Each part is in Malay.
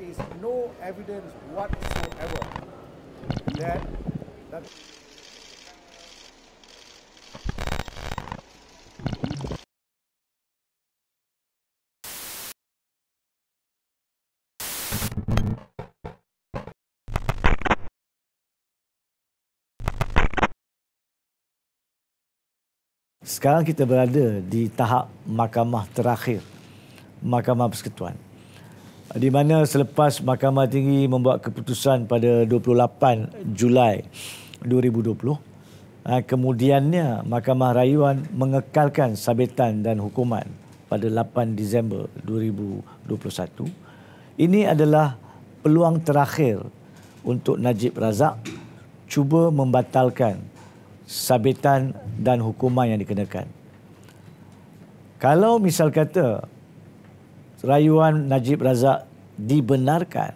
there is no evidence whatsoever that that Sekarang kita berada di tahap mahkamah terakhir, Mahkamah Persekutuan di mana selepas Mahkamah Tinggi membuat keputusan pada 28 Julai 2020 eh, kemudiannya Mahkamah Rayuan mengekalkan sabitan dan hukuman pada 8 Disember 2021 ini adalah peluang terakhir untuk Najib Razak cuba membatalkan sabitan dan hukuman yang dikenakan kalau misal kata rayuan Najib Razak dibenarkan,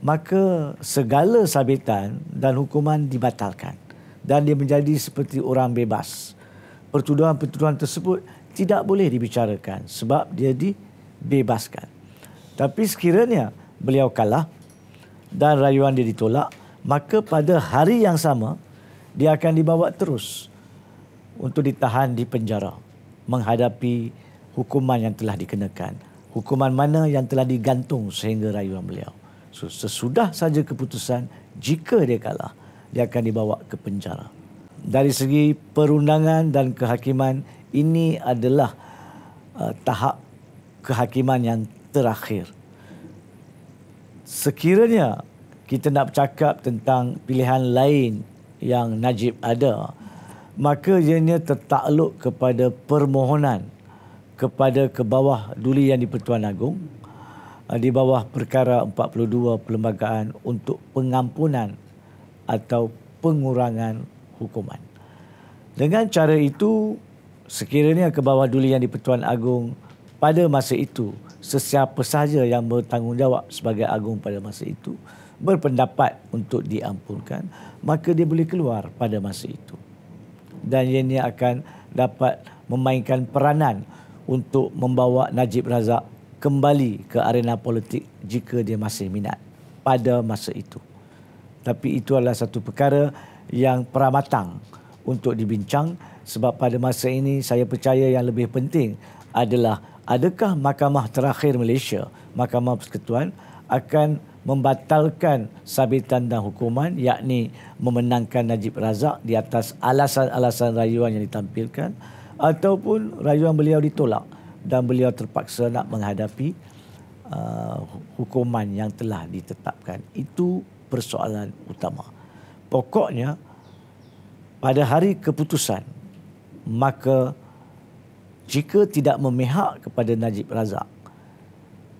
maka segala sabitan dan hukuman dibatalkan dan dia menjadi seperti orang bebas. Pertuduhan-pertuduhan tersebut tidak boleh dibicarakan sebab dia dibebaskan. Tapi sekiranya beliau kalah dan rayuan dia ditolak, maka pada hari yang sama dia akan dibawa terus untuk ditahan di penjara menghadapi hukuman yang telah dikenakan hukuman mana yang telah digantung sehingga rayuan beliau. So, sesudah saja keputusan, jika dia kalah, dia akan dibawa ke penjara. Dari segi perundangan dan kehakiman, ini adalah uh, tahap kehakiman yang terakhir. Sekiranya kita nak bercakap tentang pilihan lain yang Najib ada, maka ianya tertakluk kepada permohonan kepada ke bawah Duli Yang di-Pertuan Agong ah, di bawah perkara 42 perlembagaan untuk pengampunan atau pengurangan hukuman. Dengan cara itu, sekiranya ke bawah Duli Yang di-Pertuan Agong pada masa itu, sesiapa sahaja yang bertanggungjawab sebagai agung pada masa itu berpendapat untuk diampunkan, maka dia boleh keluar pada masa itu. Dan ianya akan dapat memainkan peranan untuk membawa Najib Razak kembali ke arena politik jika dia masih minat pada masa itu. Tapi itu adalah satu perkara yang pramatang untuk dibincang sebab pada masa ini saya percaya yang lebih penting adalah adakah Mahkamah Terakhir Malaysia, Mahkamah Persekutuan akan membatalkan sabitan dan hukuman yakni memenangkan Najib Razak di atas alasan-alasan rayuan yang ditampilkan ataupun rayuan beliau ditolak dan beliau terpaksa nak menghadapi uh, hukuman yang telah ditetapkan. Itu persoalan utama. Pokoknya pada hari keputusan maka jika tidak memihak kepada Najib Razak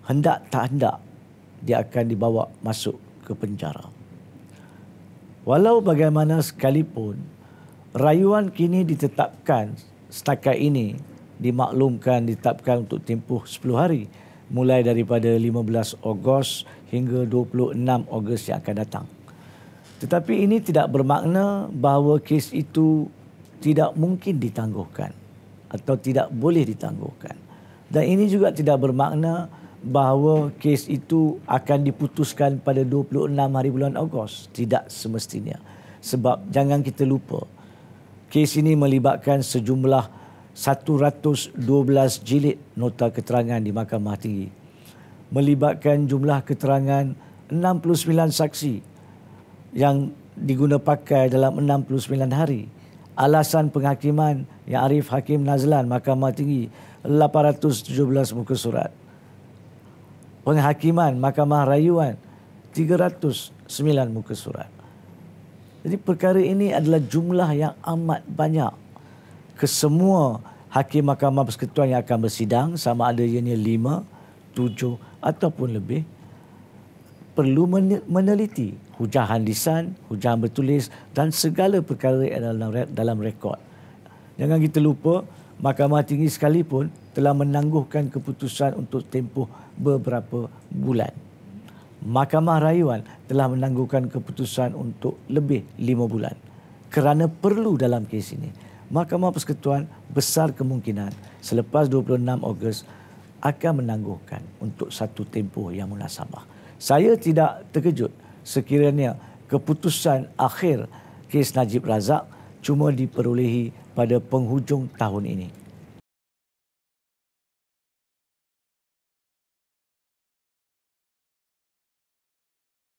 hendak tak hendak dia akan dibawa masuk ke penjara. Walau bagaimana sekalipun rayuan kini ditetapkan setakat ini dimaklumkan ditetapkan untuk tempoh 10 hari mulai daripada 15 Ogos hingga 26 Ogos yang akan datang. Tetapi ini tidak bermakna bahawa kes itu tidak mungkin ditangguhkan atau tidak boleh ditangguhkan. Dan ini juga tidak bermakna bahawa kes itu akan diputuskan pada 26 hari bulan Ogos. Tidak semestinya. Sebab jangan kita lupa Kes ini melibatkan sejumlah 112 jilid nota keterangan di Mahkamah Tinggi. Melibatkan jumlah keterangan 69 saksi yang diguna pakai dalam 69 hari. Alasan penghakiman yang Arif Hakim Nazlan Mahkamah Tinggi 817 muka surat. Penghakiman Mahkamah Rayuan 309 muka surat. Jadi perkara ini adalah jumlah yang amat banyak. Kesemua hakim mahkamah persekutuan yang akan bersidang sama ada ianya lima, tujuh ataupun lebih perlu meneliti hujahan lisan, hujahan bertulis dan segala perkara yang dalam, dalam rekod. Jangan kita lupa mahkamah tinggi sekalipun telah menangguhkan keputusan untuk tempoh beberapa bulan. Mahkamah Rayuan telah menangguhkan keputusan untuk lebih lima bulan kerana perlu dalam kes ini. Mahkamah Persekutuan besar kemungkinan selepas 26 Ogos akan menangguhkan untuk satu tempoh yang munasabah. Saya tidak terkejut sekiranya keputusan akhir kes Najib Razak cuma diperolehi pada penghujung tahun ini.